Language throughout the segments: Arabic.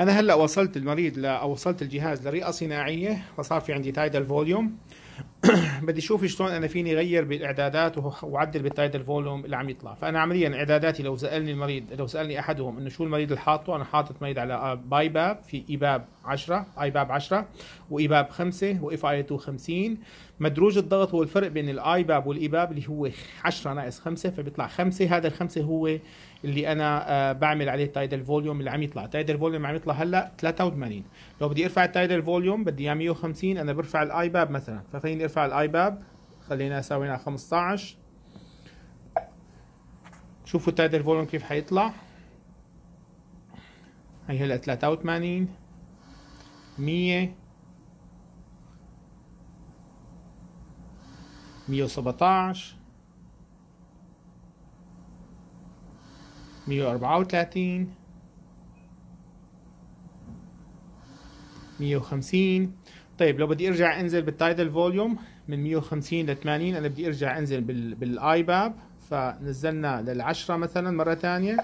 انا هلا وصلت المريض او وصلت الجهاز لرئه صناعيه وصار في عندي تايدال فوليوم بدي اشوف شلون انا فيني اغير بالاعدادات واعدل بالتايتل فوليوم اللي عم يطلع فانا عمليا اعداداتي لو سالني المريض لو سالني احدهم انه شو المريض اللي حاطه انا حاطط مريض على آه، باي باب في ايباب 10 اي باب 10 وايباب 5 واف اي 2 50 مدروج الضغط هو الفرق بين الاي باب والايباب اللي هو 10 ناقص 5 فبيطلع 5 هذا الخمسه هو اللي انا آه، بعمل عليه التايدل فوليوم اللي عم يطلع التايدل فوليوم اللي عم يطلع هلا 83 لو بدي ارفع التايدل فوليوم بدي اياه 150 انا برفع الاي باب مثلا ففيني الاي الايباب خلينا اسوينا 15 شوفوا تايدل فوليوم كيف حيطلع هي هلا 83 100 117 134 150 طيب لو بدي ارجع انزل بالتايدل فوليوم من 150 ل 80 انا بدي ارجع انزل بالايباب بالاي باب فنزلنا لل10 مثلا مره ثانيه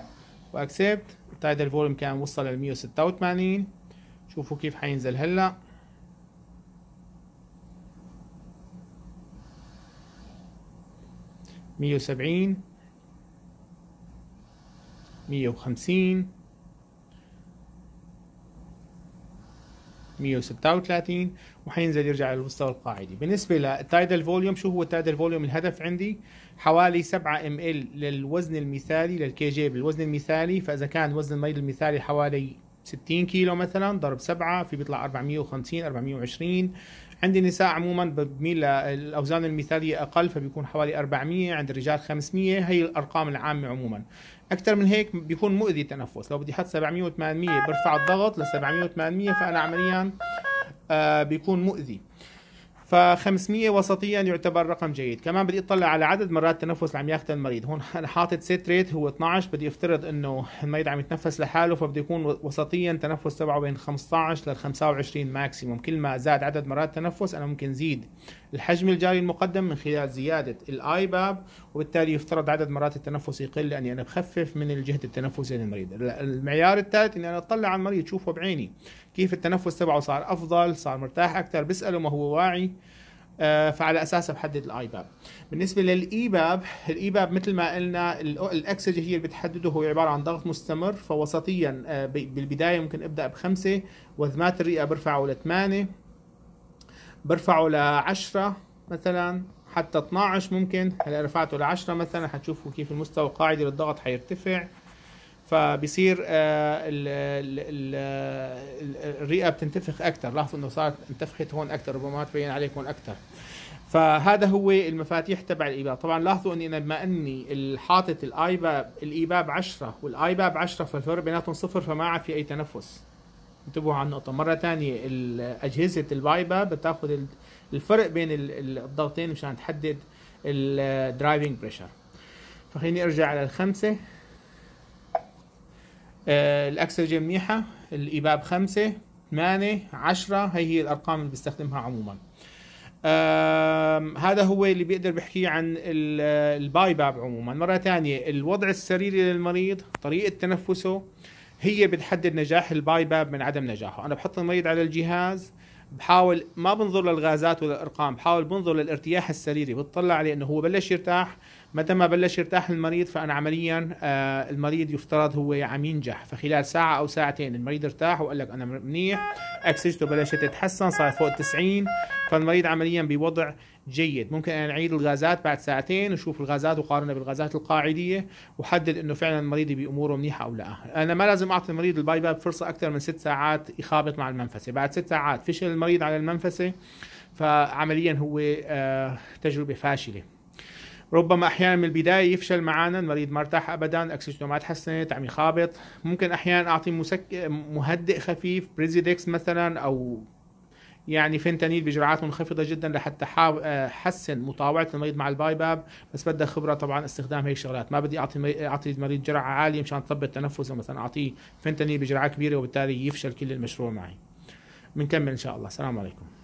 واكسبت التايدل فوليوم كان وصل لل 186 شوفوا كيف حينزل هلا مية وسبعين مية وخمسين 136 وحينزل يرجع للمستوى القاعدي بالنسبه للتايدل فوليوم شو هو التايدل فوليوم الهدف عندي حوالي 7 ام ال للوزن المثالي للكي جي بالوزن المثالي فاذا كان وزن الميل المثالي حوالي 60 كيلو مثلا ضرب 7 في بيطلع 450 420 عند النساء عموما بميل الاوزان المثاليه اقل فبيكون حوالي 400 عند الرجال 500 هي الارقام العامه عموما اكثر من هيك بيكون مؤذي التنفس لو بدي احط 700 800 برفع الضغط ل 700 800 فانا عمليا آه بيكون مؤذي ف500 وسطيا يعتبر رقم جيد كمان بدي اطلع على عدد مرات التنفس اللي عم ياخذها المريض هون انا حاطط سيت ريت هو 12 بدي افترض انه المريض عم يتنفس لحاله فبده يكون وسطيا التنفس تبعه بين 15 لل 25 ماكسيموم كل ما زاد عدد مرات التنفس انا ممكن زيد الحجم الجاري المقدم من خلال زياده الاي باب وبالتالي يفترض عدد مرات التنفس يقل لاني انا بخفف من الجهد التنفسي للمريض المعيار الثالث اني انا اطلع على المريض شوفه بعيني كيف التنفس تبعه صار افضل صار مرتاح اكثر بساله ما هو واعي آه، فعلى اساسها بحدد الاي باب بالنسبه للاي باب الاي باب مثل ما قلنا الاكسج هي اللي بتحدده هو عباره عن ضغط مستمر فوسطيا آه، بالبدايه ممكن ابدا بخمسه وزمات الرئه برفعه لثمانيه برفعه لعشرة مثلا حتى 12 ممكن هلا رفعته ل 10 مثلا حتشوفوا كيف المستوى القاعدي للضغط حيرتفع فبيصير آه، الرئه بتنتفخ اكثر لاحظوا انه صارت انتفخت هون اكثر ربما تبين عليكم هون اكثر فهذا هو المفاتيح تبع الايباب طبعا لاحظوا اني انا بما اني حاطط الايباب الايباب 10 والايباب 10 فالفرق بيناتهم صفر فما عاد في اي تنفس انتبهوا على النقطة مرة ثانية أجهزة البايبا بتاخذ الفرق بين الضغطين مشان تحدد الدرايفنج بريشر فخليني ارجع على الخمسة آه، الأكسجين منيحة الإباب خمسة ثمانية عشرة هي هي الأرقام اللي بستخدمها عموما هذا هو اللي بيقدر بحكيه عن الباي باب عموما مرة ثانية الوضع السريري للمريض طريقة تنفسه هي بتحدد نجاح الباي باب من عدم نجاحه أنا بحط المريض على الجهاز بحاول ما بنظر للغازات والارقام بحاول بنظر للارتياح السريري بتطلع عليه انه هو بلش يرتاح متى ما بلش يرتاح المريض فأنا عمليا آه، المريض يفترض هو عم ينجح فخلال ساعة أو ساعتين المريض ارتاح وقال لك أنا منيح أكسجته بلشت تتحسن صار فوق 90 فالمريض عمليا بوضع جيد ممكن أنا أعيد الغازات بعد ساعتين وشوف الغازات وقارنها بالغازات القاعدية وحدد أنه فعلا المريض بأموره منيحة أو لا أنا ما لازم أعطي المريض الباي باب فرصة أكثر من ست ساعات يخابط مع المنفسة بعد ست ساعات فشل المريض على المنفسة فعمليا هو آه، تجربة فاشلة ربما احيانا من البدايه يفشل معانا المريض ما ارتاح ابدا اكسجينه ما تحسنت عم يخابط ممكن احيانا اعطي مسك... مهدئ خفيف بريزيدكس مثلا او يعني فنتانيل بجرعات منخفضه جدا لحتى آه، حسن مطاوعه المريض مع الباي باب بس بدها خبره طبعا استخدام هي الشغلات ما بدي اعطي اعطي المريض جرعه عاليه مشان تثبط تنفسه مثلا اعطيه فنتانيل بجرعه كبيره وبالتالي يفشل كل المشروع معي بنكمل ان شاء الله السلام عليكم